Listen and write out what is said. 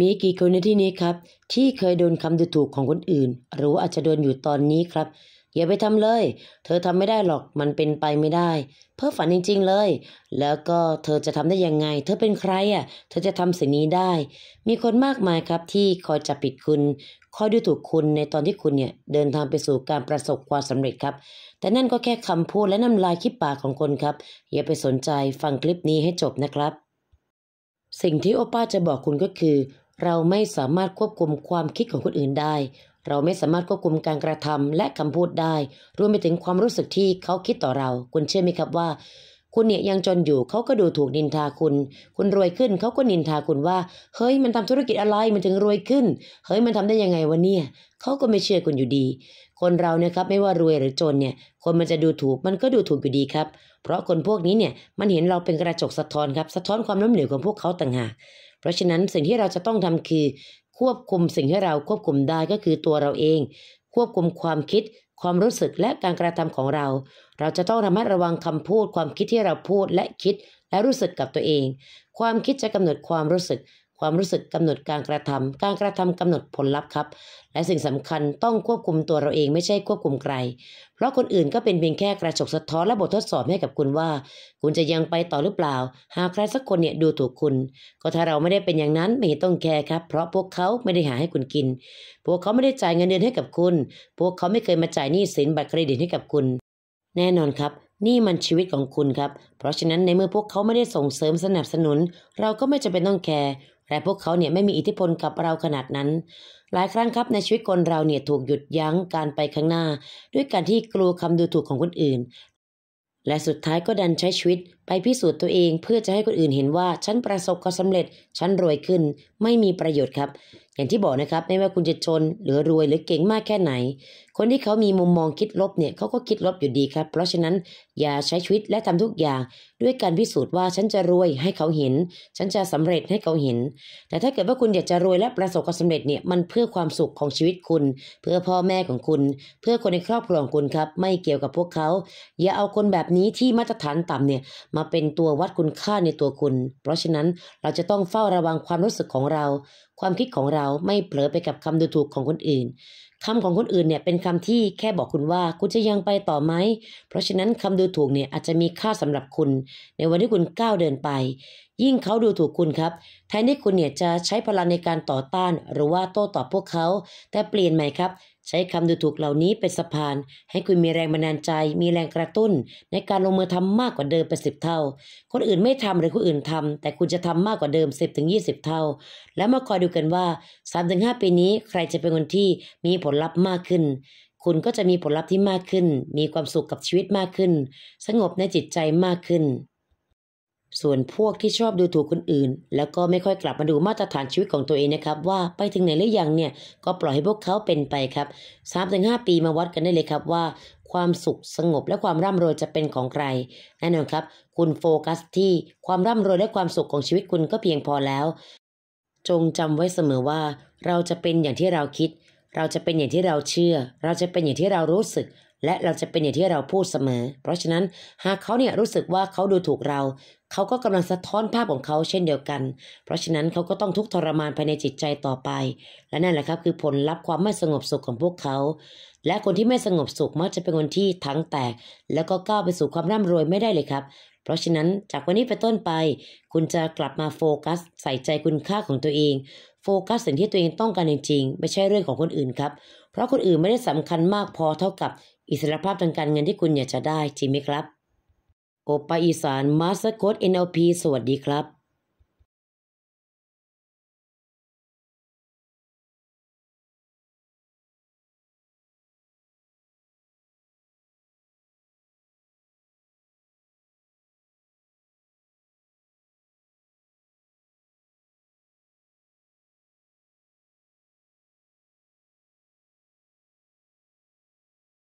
มีกี่คนในที่นี้ครับที่เคยโดนคำดูถูกของคนอื่นหรืออาจจะโดนอยู่ตอนนี้ครับอย่าไปทำเลย เธอทำไม่ได้หรอกมันเป็นไปไม่ได้ เพ้อฝันจริง ๆ เลย แล้วก็เธอจะทำได้ยังไง เธอเป็นใครอ่ะเธอจะทำสิ่งนี้ได้ มีคนมากมายครับที่คอยจะปิดคุณคอยดูถูกคุณในตอนที่คุณเนี่ยเดินทางไปสู่การประสบความสำเร็จครับแต่นั่นก็แค่คำพูดและน้ำลายคิดปากของคนครับอย่าไปสนใจฟังคลิปนี้ให้จบนะครับ สิ่งที่โอป้าจะบอกคุณก็คือเราไม่สามารถควบคุมความคิดของคนอื่นได้ เราไม่สามารถควบคุมการกระทำและคำพูดได้ รวมไปถึงความรู้สึกที่เขาคิดต่อเรา คุณเชื่อไหมครับว่า คุณเนี่ยยังจนอยู่ เขาก็ดูถูกนินทาคุณ คุณรวยขึ้นเขาก็นินทาคุณว่าเฮ้ยมันทำธุรกิจอะไรมันถึงรวยขึ้น เฮ้ยมันทำได้ยังไงวะเนี่ย เขาก็ไม่เชื่อคุณอยู่ดี คนเราเนี่ยครับไม่ว่ารวยหรือจนเนี่ย คนมันจะดูถูก มันก็ดูถูกอยู่ดีครับ เพราะคนพวกนี้เนี่ย มันเห็นเราเป็นกระจกสะท้อนครับสะท้อนความล้มเหลวของพวกเขาต่างหากเพราะฉะนั้นสิ่งที่เราจะต้องทำคือ ควบคุมสิ่งที่เราควบคุมได้ก็คือตัวเราเอง ควบคุมความคิด ความรู้สึกและการกระทำของเรา เราจะต้องระมัดระวังคำพูดความคิดที่เราพูดและคิดและรู้สึกกับตัวเอง ความคิดจะกำหนดความรู้สึกความรู้สึกกำหนดการกระทำ การกระทำกำหนดผลลัพธ์ครับ และสิ่งสำคัญต้องควบคุมตัวเราเองไม่ใช่ควบคุมใคร เพราะคนอื่นก็เป็นเพียงแค่กระจกสะท้อน และบททดสอบให้กับคุณว่า คุณจะยังไปต่อหรือเปล่า หากใครสักคนเนี่ยดูถูกคุณ ก็ถ้าเราไม่ได้เป็นอย่างนั้นไม่ต้องแคร์ครับ เพราะพวกเขาไม่ได้หาให้คุณกิน พวกเขาไม่ได้จ่ายเงินเดือนให้กับคุณ พวกเขาไม่เคยมาจ่ายหนี้สินบัตรเครดิตให้กับคุณ แน่นอนครับนี่มันชีวิตของคุณครับ เพราะฉะนั้นในเมื่อพวกเขาไม่ได้ส่งเสริมสนับสนุน เราก็ไม่จำเป็นต้องแคร์ และพวกเขาเนี่ยไม่มีอิทธิพลกับเราขนาดนั้น หลายครั้งครับในชีวิตคนเราเนี่ยถูกหยุดยั้งการไปข้างหน้า ด้วยการที่กลัวคำดูถูกของคนอื่น และสุดท้ายก็ดันใช้ชีวิต ไปพิสูจน์ตัวเองเพื่อจะให้คนอื่นเห็นว่าฉันประสบความสำเร็จฉันรวยขึ้นไม่มีประโยชน์ครับ อย่างที่บอกนะครับ ไม่ว่าคุณจะจนหรือรวยหรือเก่งมากแค่ไหนคนที่เขามีมุมมองคิดลบเนี่ยเขาก็คิดลบอยู่ดีครับ เพราะฉะนั้นอย่าใช้ชีวิตและทำทุกอย่างด้วยการพิสูจน์ว่าฉันจะรวยให้เขาเห็น ฉันจะสำเร็จให้เขาเห็น แต่ถ้าเกิดว่าคุณอยากจะรวยและประสบความสำเร็จเนี่ยมันเพื่อความสุขของชีวิตคุณ เพื่อพ่อ แม่ของคุณ เพื่อคนในครอบครัวของคุณครับ ไม่เกี่ยวกับพวกเขาอย่าเอาคนแบบนี้ที่มาตรฐานต่ำเนี่ยมาเป็นตัววัดคุณค่าในตัวคุณ เพราะฉะนั้นเราจะต้องเฝ้าระวังความรู้สึกของเรา ความคิดของเราไม่เผลอไปกับคำดูถูกของคนอื่นคำของคนอื่นเนี่ยเป็นคำที่แค่บอกคุณว่า คุณจะยังไปต่อไหม เพราะฉะนั้นคำดูถูกเนี่ยอาจจะมีค่าสำหรับคุณ ในวันที่คุณก้าวเดินไปยิ่งเขาดูถูกคุณครับ แทนที่คุณเนี่ยจะใช้พลังในการต่อต้านหรือว่าโต้ตอบพวกเขา แต่เปลี่ยนใหม่ครับ ใช้คำดูถูกเหล่านี้เป็นสะพาน ให้คุณมีแรงบันดาลใจ มีแรงกระตุ้น ในการลงมือทำมากกว่าเดิมเป็นสิบเท่า คนอื่นไม่ทำหรือคนอื่นทำแต่คุณจะทำมากกว่าเดิมสิบถึงยี่สิบเท่า แล้วมาคอยดูกันว่าสามถึงห้าปีนี้ ใครจะเป็นคนที่มีผลลัพธ์มากขึ้น คุณก็จะมีผลลัพธ์ที่มากขึ้น มีความสุขกับชีวิตมากขึ้น สงบในจิตใจมากขึ้นส่วนพวกที่ชอบดูถูกคนอื่น แล้วก็ไม่ค่อยกลับมาดูมาตรฐานชีวิตของตัวเองนะครับ ว่าไปถึงไหนหรือยังเนี่ยก็ปล่อยให้พวกเขาเป็นไปครับสามถึงห้าปีมาวัดกันได้เลยครับว่า ความสุขสงบและความร่ำรวยจะเป็นของใครแน่นอนครับ คุณโฟกัสที่ความร่ำรวยและความสุขของชีวิตคุณก็เพียงพอแล้ว จงจำไว้เสมอว่า เราจะเป็นอย่างที่เราคิด เราจะเป็นอย่างที่เราเชื่อ เราจะเป็นอย่างที่เรารู้สึก และเราจะเป็นอย่างที่เราพูดเสมอ เพราะฉะนั้นหากเขาเนี่ยรู้สึกว่าเขาดูถูกเราเขาก็กำลังสะท้อนภาพของเขาเช่นเดียวกัน เพราะฉะนั้นเขาก็ต้องทุกทรมานภายในจิตใจต่อไป และนั่นแหละครับ คือผลลัพธ์ความไม่สงบสุขของพวกเขา และคนที่ไม่สงบสุขมักจะเป็นคนที่ทั้งแตกแล้วก็ก้าวไปสู่ความร่ำรวยไม่ได้เลยครับ เพราะฉะนั้นจากวันนี้ไปต้นไป คุณจะกลับมาโฟกัส ใส่ใจคุณค่าของตัวเอง โฟกัสสิ่งที่ตัวเองต้องการจริง ๆ ไม่ใช่เรื่องของคนอื่นครับเพราะคนอื่นไม่ได้สำคัญมากพอเท่ากับอิสรภาพทางการเงินที่คุณอยากจะได้จริงไหมครับโอปาอีสานมาสคต NLP สวัสดีครับ